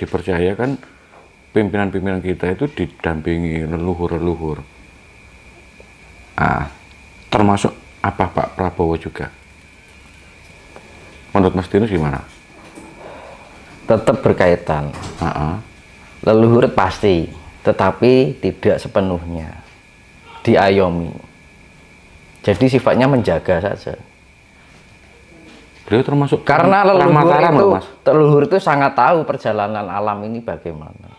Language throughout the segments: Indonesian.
dipercayakan pimpinan-pimpinan kita itu didampingi leluhur-leluhur. Ah, termasuk apa Pak Prabowo juga. Menurut Mas Tino gimana? Tetap berkaitan. Uh -uh. Leluhur pasti, tetapi tidak sepenuhnya diayomi. Jadi sifatnya menjaga saja. Beliau termasuk karena leluhur itu, loh, leluhur itu sangat tahu perjalanan alam ini bagaimana.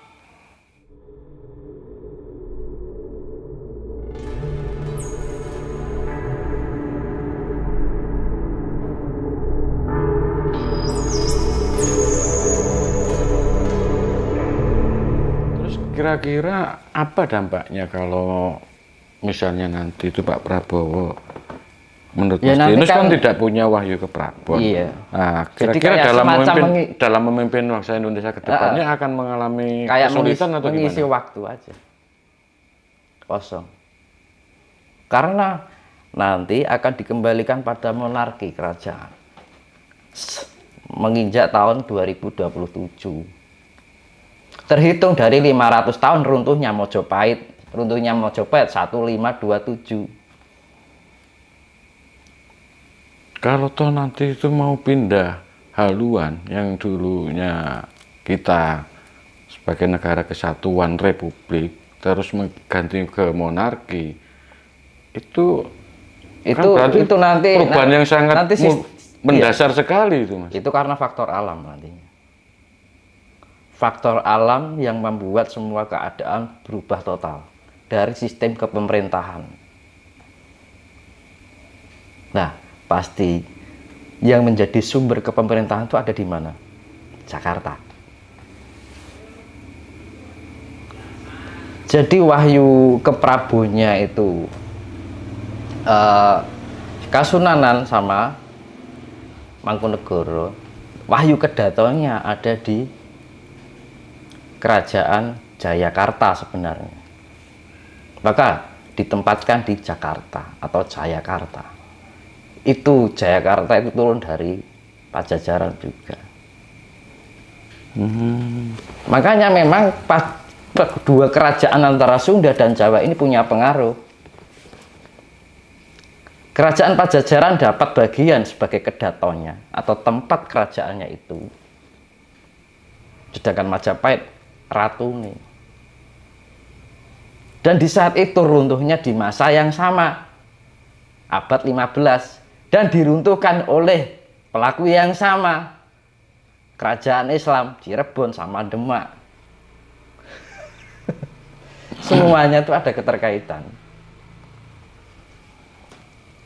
Terus kira-kira apa dampaknya kalau misalnya nanti itu Pak Prabowo menurut ya, Mas kan, kan tidak punya wahyu ke Prabowo. Iya. Nah, kira-kira dalam memimpin mengi, dalam memimpin bangsa Indonesia ke depannya uh, akan mengalami kayak kesulitan mengisi, atau gimana? mengisi waktu aja. Kosong. Karena nanti akan dikembalikan pada monarki kerajaan. Menginjak tahun 2027. Terhitung dari 500 tahun runtuhnya Mojopahit, runtuhnya Mojopahit 1527 kalau toh nanti itu mau pindah haluan yang dulunya kita sebagai negara kesatuan republik terus mengganti ke monarki itu kan itu kan itu nanti perubahan nanti, yang sangat nanti sis, mendasar iya, sekali itu mas itu karena faktor alam nantinya faktor alam yang membuat semua keadaan berubah total dari sistem kepemerintahan nah pasti yang menjadi sumber kepemerintahan itu ada di mana? Jakarta. Jadi wahyu ke Prabunya itu eh, Kasunanan sama Mangkunegoro. Wahyu kedatonya ada di Kerajaan Jayakarta sebenarnya. Maka ditempatkan di Jakarta atau Jayakarta itu Jayakarta itu turun dari Pajajaran juga hmm. makanya memang dua kerajaan antara Sunda dan Jawa ini punya pengaruh kerajaan Pajajaran dapat bagian sebagai kedatonya atau tempat kerajaannya itu sedangkan Majapahit ratu nih dan di saat itu runtuhnya di masa yang sama abad 15 dan diruntuhkan oleh pelaku yang sama kerajaan Islam Cirebon sama Demak semuanya itu ada keterkaitan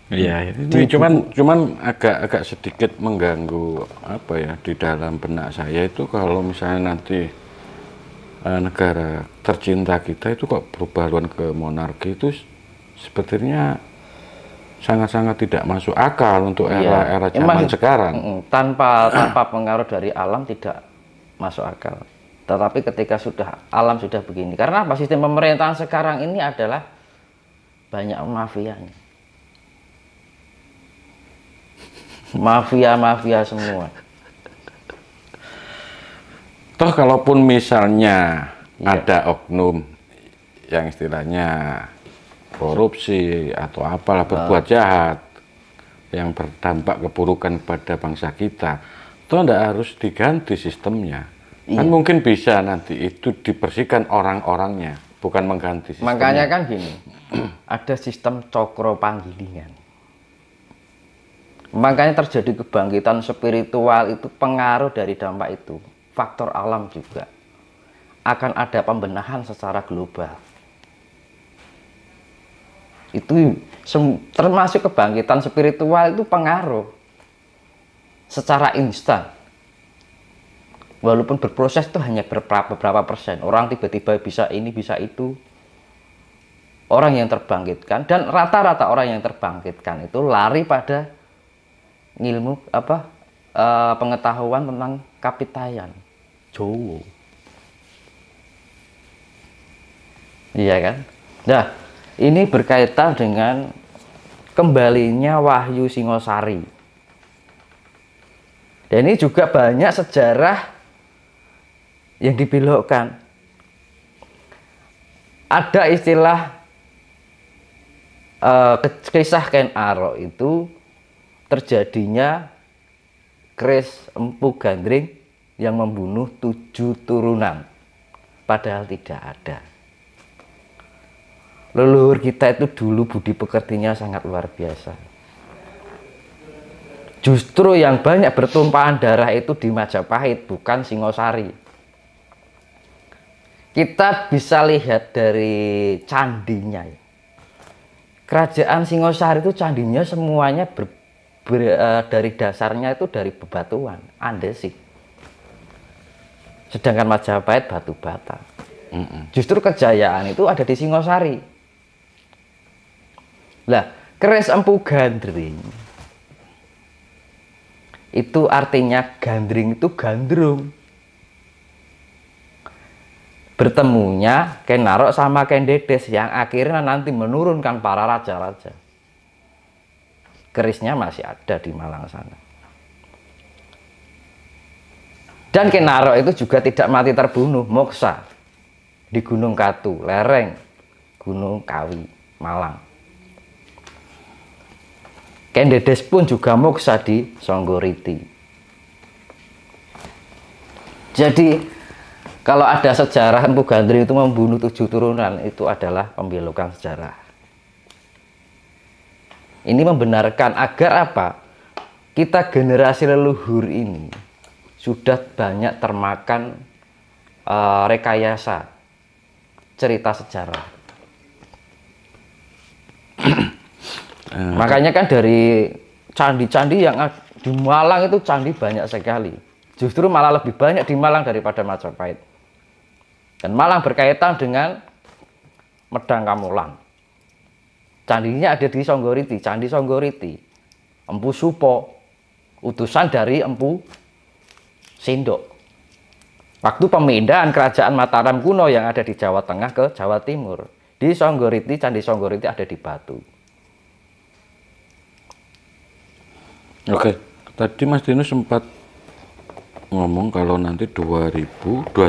Iya, hmm. ini di cuman buku. cuman agak agak sedikit mengganggu apa ya di dalam benak saya itu kalau misalnya nanti uh, negara tercinta kita itu kok berubah ke monarki itu sepertinya sangat-sangat tidak masuk akal untuk iya. era-era ya, zaman emang, ya. sekarang. Tanpa tanpa pengaruh dari alam tidak masuk akal. Tetapi ketika sudah alam sudah begini, karena apa sistem pemerintahan sekarang ini adalah banyak mafianya. Mafia-mafia semua. Toh kalaupun misalnya iya. ada oknum yang istilahnya korupsi atau apalah ah. berbuat nah. jahat yang berdampak keburukan pada bangsa kita, itu tidak harus diganti sistemnya. Kan iya. Kan mungkin bisa nanti itu dibersihkan orang-orangnya, bukan mengganti sistemnya. Makanya kan gini, ada sistem cokro panggilingan. Makanya terjadi kebangkitan spiritual itu pengaruh dari dampak itu. Faktor alam juga. Akan ada pembenahan secara global itu termasuk kebangkitan spiritual itu pengaruh secara instan walaupun berproses itu hanya beberapa persen orang tiba-tiba bisa ini bisa itu orang yang terbangkitkan dan rata-rata orang yang terbangkitkan itu lari pada ilmu apa e, pengetahuan tentang kapitayan Jowo iya kan nah ini berkaitan dengan kembalinya Wahyu Singosari. Dan ini juga banyak sejarah yang dibelokkan. Ada istilah uh, kisah Ken Arok itu terjadinya Kris Empu Gandring yang membunuh tujuh turunan. Padahal tidak ada leluhur kita itu dulu budi pekertinya sangat luar biasa justru yang banyak bertumpahan darah itu di Majapahit bukan Singosari kita bisa lihat dari candinya ya. kerajaan Singosari itu candinya semuanya ber, ber, e, dari dasarnya itu dari bebatuan, andesit. Sedangkan Majapahit batu bata. Justru kejayaan itu ada di Singosari. Lah, keris empu gandring. Itu artinya gandring itu gandrung. Bertemunya Kenarok sama Ken Dedes yang akhirnya nanti menurunkan para raja-raja. Kerisnya masih ada di Malang sana. Dan Kenarok itu juga tidak mati terbunuh, moksa di Gunung Katu, lereng Gunung Kawi, Malang. Kendedes pun juga moksa di Songgoriti. Jadi kalau ada sejarah Empu Gandri itu membunuh tujuh turunan itu adalah pembelokan sejarah. Ini membenarkan agar apa? Kita generasi leluhur ini sudah banyak termakan uh, rekayasa cerita sejarah Hmm. Makanya kan dari candi-candi yang di Malang itu candi banyak sekali. Justru malah lebih banyak di Malang daripada Majapahit. Dan Malang berkaitan dengan Medang Kamulan. Candinya ada di Songgoriti, Candi Songgoriti. Empu Supo, utusan dari Empu Sindok. Waktu pemindahan kerajaan Mataram kuno yang ada di Jawa Tengah ke Jawa Timur, di Songgoriti, Candi Songgoriti ada di Batu. Oke, tadi Mas Dino sempat ngomong kalau nanti 2027 nah,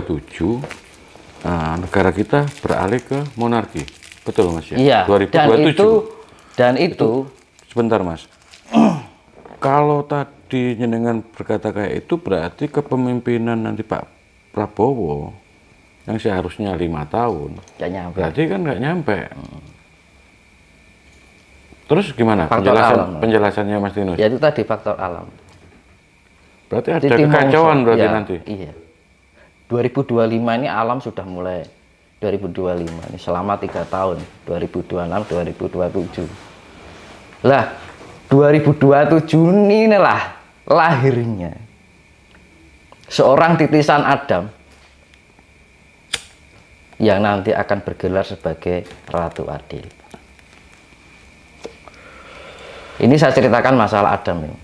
eh, negara kita beralih ke monarki. Betul Mas ya? Iya. 2027. Dan itu dan itu, itu sebentar Mas. kalau tadi nyenengan berkata kayak itu berarti kepemimpinan nanti Pak Prabowo yang seharusnya lima tahun. Gak nyampe. Berarti kan nggak nyampe. Hmm. Terus gimana faktor penjelasan, alam. penjelasannya Mas Dinus? Ya itu tadi faktor alam. Berarti ada Jadi, kekacauan mongso. berarti ya, nanti. Iya. 2025 ini alam sudah mulai 2025 ini selama tiga tahun 2026 2027 lah 2027 ini lah lahirnya seorang titisan Adam yang nanti akan bergelar sebagai Ratu Adil ini saya ceritakan masalah Adam ini.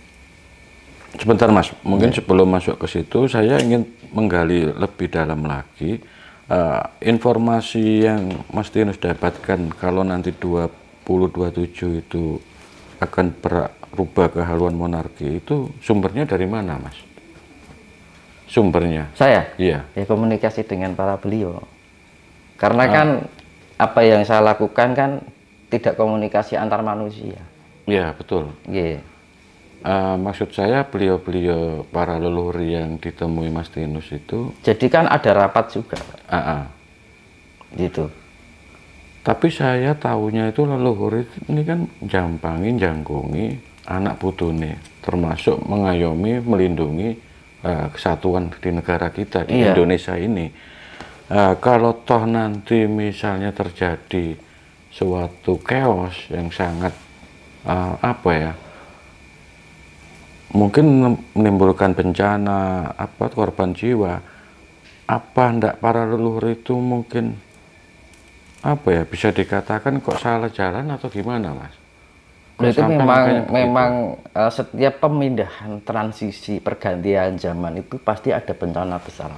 Sebentar Mas, mungkin ya. sebelum masuk ke situ saya ingin menggali lebih dalam lagi uh, informasi yang Mas Tinus dapatkan kalau nanti 2027 itu akan berubah ke haluan monarki itu sumbernya dari mana Mas? Sumbernya? Saya? Iya. Ya komunikasi dengan para beliau. Karena ah. kan apa yang saya lakukan kan tidak komunikasi antar manusia. Iya betul. Yeah. Iya. Uh, maksud saya beliau-beliau para leluhur yang ditemui Mas Tinus itu. Jadi kan ada rapat juga. Uh -uh. Gitu. Tapi saya tahunya itu leluhur itu ini kan jampangin, jangkungi, anak putune, termasuk mengayomi, melindungi uh, kesatuan di negara kita di yeah. Indonesia ini. Uh, kalau toh nanti misalnya terjadi suatu chaos yang sangat uh, apa ya mungkin menimbulkan bencana apa korban jiwa apa ndak para leluhur itu mungkin apa ya bisa dikatakan kok salah jalan atau gimana mas? Berarti memang memang uh, setiap pemindahan transisi pergantian zaman itu pasti ada bencana besar.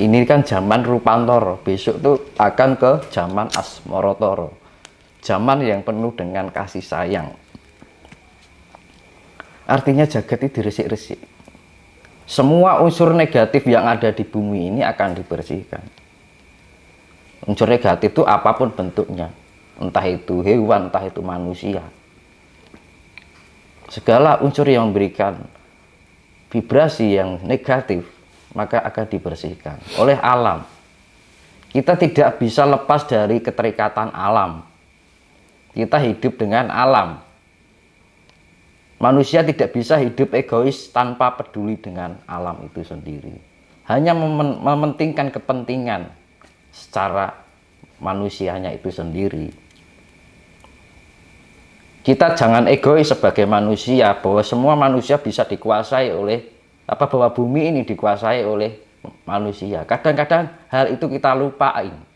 Ini kan zaman Rupantoro, besok tuh akan ke zaman Asmorotoro zaman yang penuh dengan kasih sayang. Artinya jagat itu diresik-resik. Semua unsur negatif yang ada di bumi ini akan dibersihkan. Unsur negatif itu apapun bentuknya. Entah itu hewan, entah itu manusia. Segala unsur yang memberikan vibrasi yang negatif, maka akan dibersihkan oleh alam. Kita tidak bisa lepas dari keterikatan alam kita hidup dengan alam. Manusia tidak bisa hidup egois tanpa peduli dengan alam itu sendiri. Hanya mementingkan kepentingan secara manusianya itu sendiri. Kita jangan egois sebagai manusia bahwa semua manusia bisa dikuasai oleh apa bahwa bumi ini dikuasai oleh manusia. Kadang-kadang hal itu kita lupain.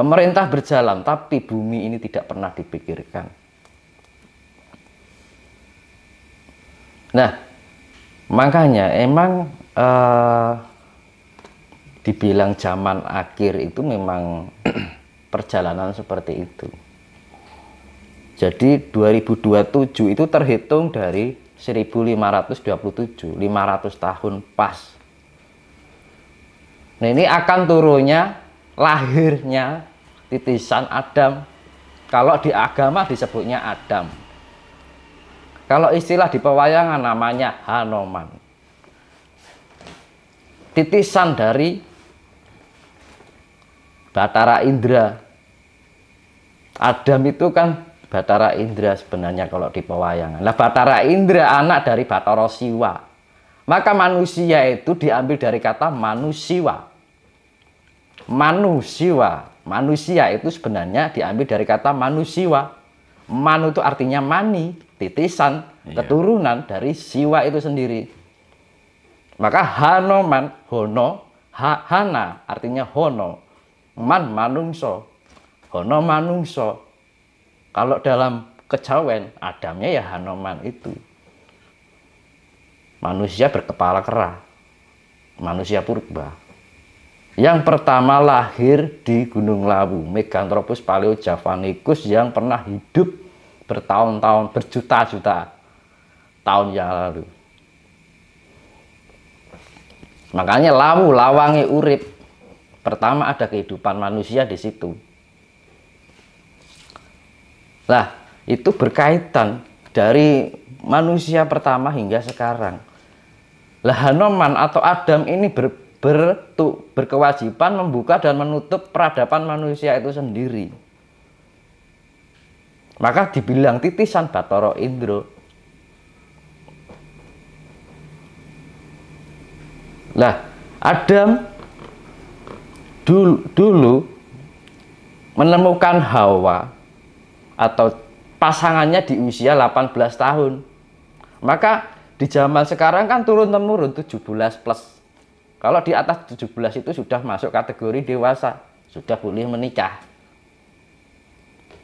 Pemerintah berjalan, tapi bumi ini tidak pernah dipikirkan. Nah, makanya emang eh, dibilang zaman akhir itu memang perjalanan seperti itu. Jadi 2027 itu terhitung dari 1527, 500 tahun pas. Nah ini akan turunnya lahirnya titisan Adam. Kalau di agama disebutnya Adam. Kalau istilah di pewayangan namanya Hanoman. Titisan dari Batara Indra. Adam itu kan Batara Indra sebenarnya kalau di pewayangan. Nah, Batara Indra anak dari Batara Siwa. Maka manusia itu diambil dari kata manusiwa manusia. Manusia itu sebenarnya diambil dari kata manusia. Manu itu artinya mani, titisan, iya. keturunan dari siwa itu sendiri. Maka hanoman, hono, ha, hana artinya hono. Man manungso, hono manungso. Kalau dalam kejawen, Adamnya ya hanoman itu. Manusia berkepala kera, manusia purba. Yang pertama lahir di Gunung Lawu, Meganthropus paleojavanicus yang pernah hidup bertahun-tahun, berjuta-juta tahun yang lalu. Makanya lawu, lawangi urip. Pertama ada kehidupan manusia di situ. Lah itu berkaitan dari manusia pertama hingga sekarang. Lah Hanoman atau Adam ini ber, bertu, berkewajiban membuka dan menutup peradaban manusia itu sendiri. Maka dibilang titisan Batoro Indro. Lah, Adam dulu, dulu menemukan Hawa atau pasangannya di usia 18 tahun. Maka di zaman sekarang kan turun temurun 17 plus kalau di atas 17 itu sudah masuk kategori dewasa, sudah boleh menikah.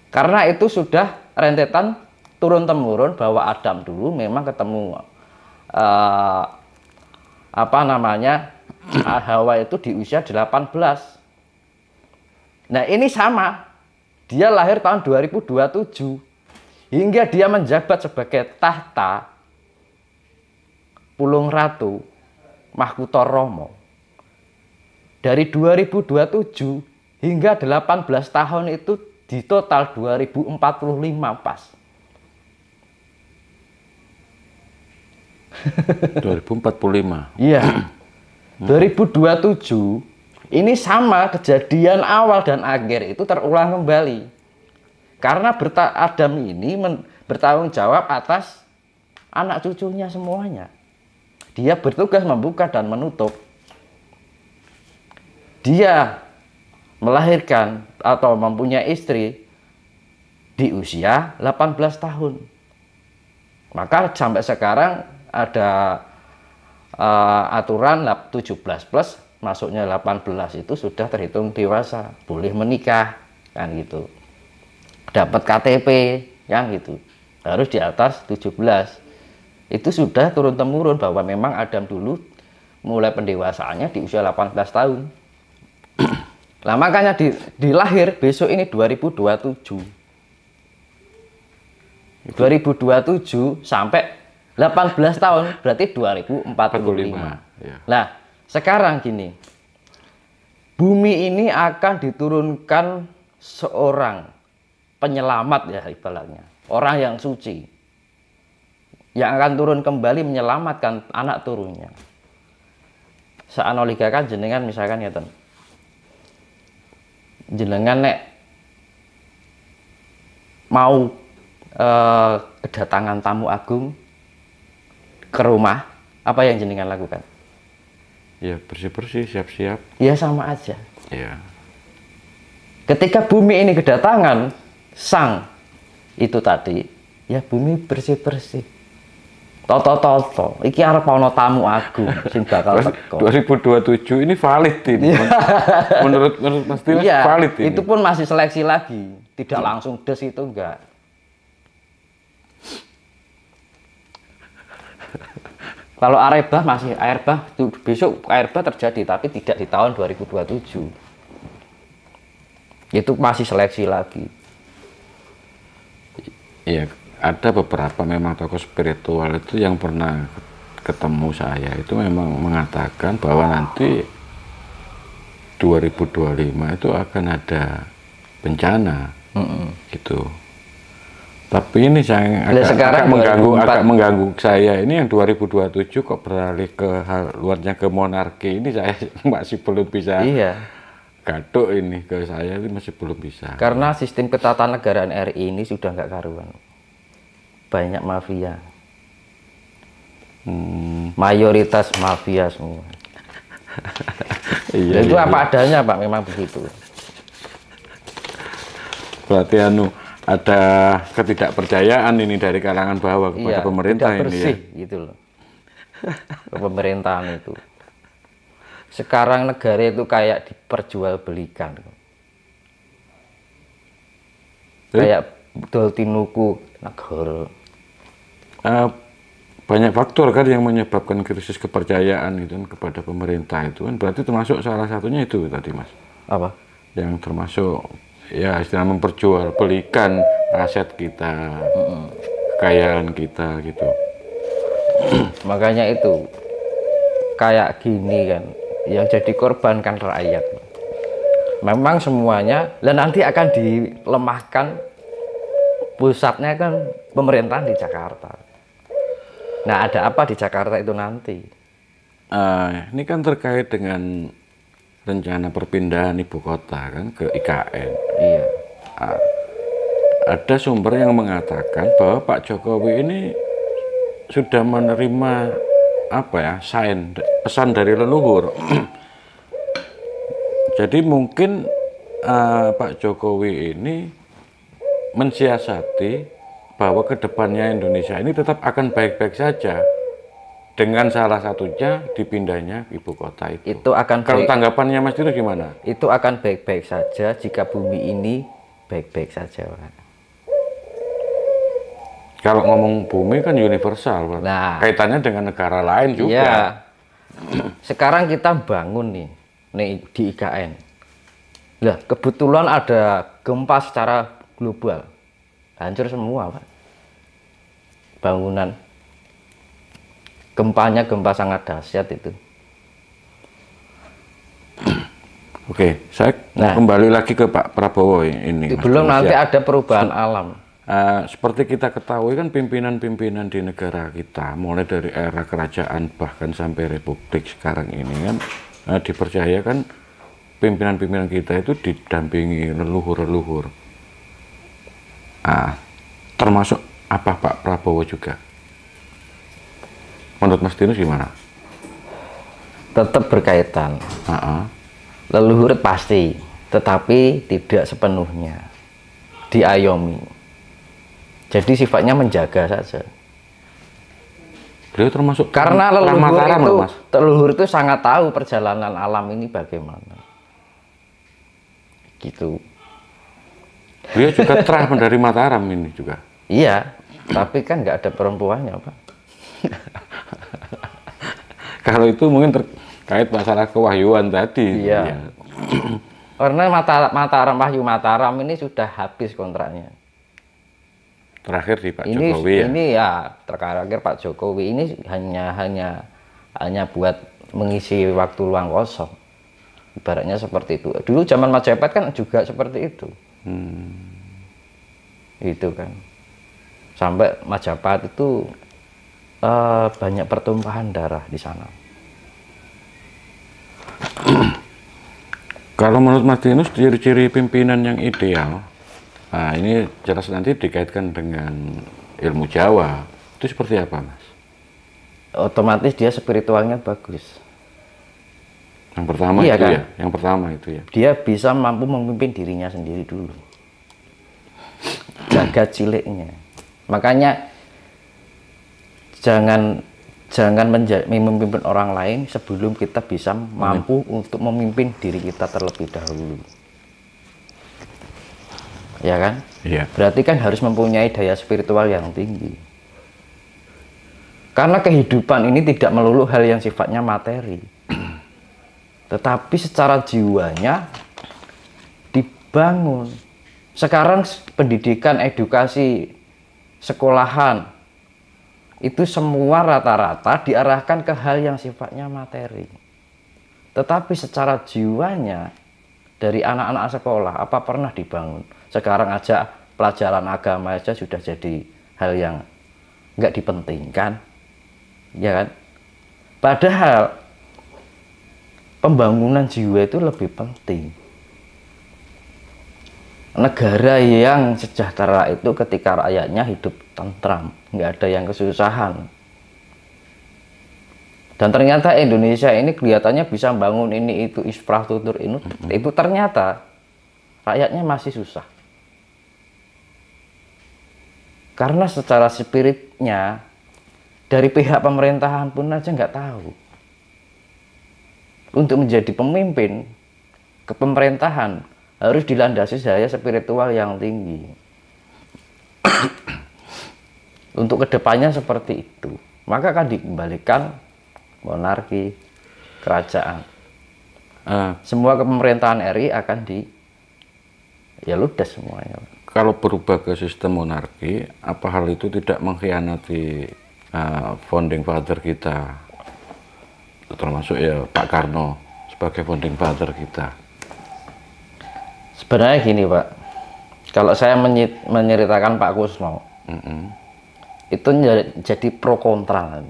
Karena itu sudah rentetan turun-temurun bahwa Adam dulu memang ketemu uh, apa namanya Hawa itu di usia 18. Nah, ini sama. Dia lahir tahun 2027 hingga dia menjabat sebagai tahta pulung ratu Mahkota Romo. Dari 2027 hingga 18 tahun itu di total 2045 pas. 2045. Iya. 2027 hmm. ini sama kejadian awal dan akhir itu terulang kembali. Karena Adam ini men, bertanggung jawab atas anak cucunya semuanya. Dia bertugas membuka dan menutup. Dia melahirkan atau mempunyai istri di usia 18 tahun. Maka sampai sekarang ada uh, aturan 17 plus masuknya 18 itu sudah terhitung dewasa, boleh menikah kan gitu. Dapat KTP yang gitu. Harus di atas 17 itu sudah turun temurun bahwa memang Adam dulu mulai pendewasaannya di usia 18 tahun lah makanya di, lahir besok ini 2027 2027 sampai 18 tahun berarti 2045 ya. nah sekarang gini bumi ini akan diturunkan seorang penyelamat ya ibaratnya orang yang suci yang akan turun kembali menyelamatkan anak turunnya. Seanolika kan jenengan misalkan ya jenengan nek mau eh, kedatangan tamu agung ke rumah apa yang jenengan lakukan? Ya bersih-bersih, siap-siap. Ya sama aja. Ya. Ketika bumi ini kedatangan sang itu tadi, ya bumi bersih-bersih. Toto toto, iki arep pono tamu aku sing bakal teko. 2027 ini valid ini. Iya. menurut menurut Mas Tino iya, valid ini. Itu pun masih seleksi lagi, tidak hmm. langsung des itu enggak. Kalau Arebah masih Arebah besok Arebah terjadi tapi tidak di tahun 2027. Itu masih seleksi lagi. Iya, ada beberapa memang tokoh spiritual itu yang pernah ketemu saya itu memang mengatakan bahwa nanti 2025 itu akan ada bencana mm -hmm. gitu tapi ini saya nah, agak, sekarang agak mengganggu agak mengganggu saya ini yang 2027 kok beralih ke hal luarnya ke monarki ini saya masih belum bisa iya. Gaduh ini ke saya ini masih belum bisa karena sistem ketatanegaraan RI ini sudah nggak karuan banyak mafia. Hmm. Mayoritas mafia semua. iya, itu iya, apa iya. adanya Pak, memang begitu. Berarti anu ada ketidakpercayaan ini dari kalangan bawah kepada iya, pemerintah ya? tidak bersih, ini ya. gitu loh. Pemerintahan itu. Sekarang negara itu kayak diperjualbelikan. Eh? kayak dol tinuku negara? Uh, banyak faktor kan yang menyebabkan krisis kepercayaan itu kan, kepada pemerintah itu kan berarti termasuk salah satunya itu tadi mas apa yang termasuk ya istilah memperjualbelikan aset kita kekayaan kita gitu makanya itu kayak gini kan yang jadi korban kan rakyat memang semuanya dan nanti akan dilemahkan pusatnya kan pemerintahan di Jakarta. Nah, ada apa di Jakarta itu nanti? Uh, ini kan terkait dengan rencana perpindahan ibu kota kan ke IKN. Iya. Uh, ada sumber yang mengatakan bahwa Pak Jokowi ini sudah menerima apa ya sign pesan dari leluhur. Jadi mungkin uh, Pak Jokowi ini mensiasati bahwa kedepannya Indonesia ini tetap akan baik-baik saja dengan salah satunya dipindahnya ibu kota itu. Itu akan kalau baik, tanggapannya Mas Dino gimana? Itu akan baik-baik saja jika bumi ini baik-baik saja, Pak. Kalau ngomong bumi kan universal, Pak. Nah, kaitannya dengan negara lain juga. Iya. Sekarang kita bangun nih, nih di IKN. Nah, kebetulan ada gempa secara global hancur semua pak bangunan gempanya gempa sangat dahsyat itu Oke, saya nah, kembali lagi ke Pak Prabowo ini. Belum nanti ya. ada perubahan Se alam. Uh, seperti kita ketahui kan pimpinan-pimpinan di negara kita, mulai dari era kerajaan bahkan sampai republik sekarang ini kan uh, dipercayakan pimpinan-pimpinan kita itu didampingi leluhur-leluhur. Ah, termasuk apa Pak Prabowo juga? Menurut Mas Tino gimana? Tetap berkaitan. Uh -uh. Leluhur pasti, tetapi tidak sepenuhnya diayomi. Jadi sifatnya menjaga saja. Beliau termasuk karena leluhur karam, itu, leluhur itu sangat tahu perjalanan alam ini bagaimana. Gitu. Beliau juga terah dari Mataram ini juga. Iya, tapi kan nggak ada perempuannya, Pak. Kalau itu mungkin terkait masalah kewahyuan tadi. Iya. iya. Karena Mataram, Mataram Wahyu Mataram ini sudah habis kontraknya. Terakhir di Pak ini, Jokowi ya. Ini ya terakhir Pak Jokowi ini hanya hanya hanya buat mengisi waktu luang kosong. Ibaratnya seperti itu. Dulu zaman Majapahit kan juga seperti itu hmm. itu kan sampai Majapahit itu uh, banyak pertumpahan darah di sana kalau menurut Mas Dinus ciri-ciri pimpinan yang ideal nah ini jelas nanti dikaitkan dengan ilmu Jawa itu seperti apa Mas? otomatis dia spiritualnya bagus yang pertama iya, itu kan? ya. Yang pertama itu ya. Dia bisa mampu memimpin dirinya sendiri dulu. Jaga ciliknya. Makanya jangan jangan memimpin orang lain sebelum kita bisa mampu hmm. untuk memimpin diri kita terlebih dahulu. Ya kan? Iya. Berarti kan harus mempunyai daya spiritual yang tinggi. Karena kehidupan ini tidak melulu hal yang sifatnya materi tetapi secara jiwanya dibangun. Sekarang pendidikan, edukasi, sekolahan itu semua rata-rata diarahkan ke hal yang sifatnya materi. Tetapi secara jiwanya dari anak-anak sekolah apa pernah dibangun? Sekarang aja pelajaran agama aja sudah jadi hal yang nggak dipentingkan, ya kan? Padahal pembangunan jiwa itu lebih penting. Negara yang sejahtera itu ketika rakyatnya hidup tentram, nggak ada yang kesusahan. Dan ternyata Indonesia ini kelihatannya bisa bangun ini itu infrastruktur ini, mm itu ternyata rakyatnya masih susah. Karena secara spiritnya dari pihak pemerintahan pun aja nggak tahu untuk menjadi pemimpin kepemerintahan harus dilandasi saya spiritual yang tinggi. untuk kedepannya seperti itu. Maka akan dikembalikan monarki kerajaan. Uh, semua kepemerintahan RI akan di ya ludes semuanya. Kalau berubah ke sistem monarki, apa hal itu tidak mengkhianati uh, founding father kita termasuk ya Pak Karno sebagai founding father kita. Sebenarnya gini Pak, kalau saya menyeritakan Pak Kusno, mm -hmm. itu jadi pro kontra.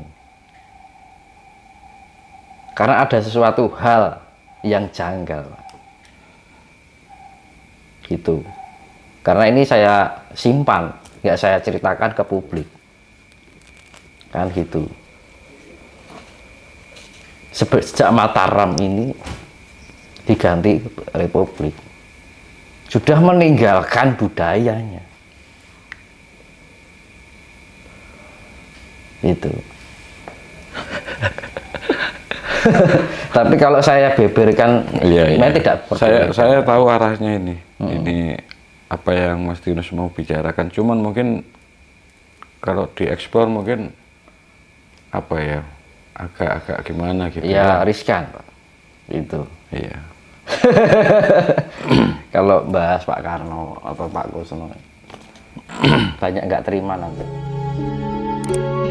Karena ada sesuatu hal yang janggal Pak. Gitu. Karena ini saya simpan, nggak saya ceritakan ke publik. Kan gitu sejak Mataram ini diganti republik sudah meninggalkan budayanya itu tapi kalau saya beberkan iya, iya. saya tidak saya saya tahu arahnya ini hmm. ini apa yang Mas Yunus mau bicarakan cuman mungkin kalau diekspor mungkin apa ya agak-agak gimana gitu ya, ya? riskan itu iya kalau bahas Pak Karno atau Pak Kusno banyak nggak terima nanti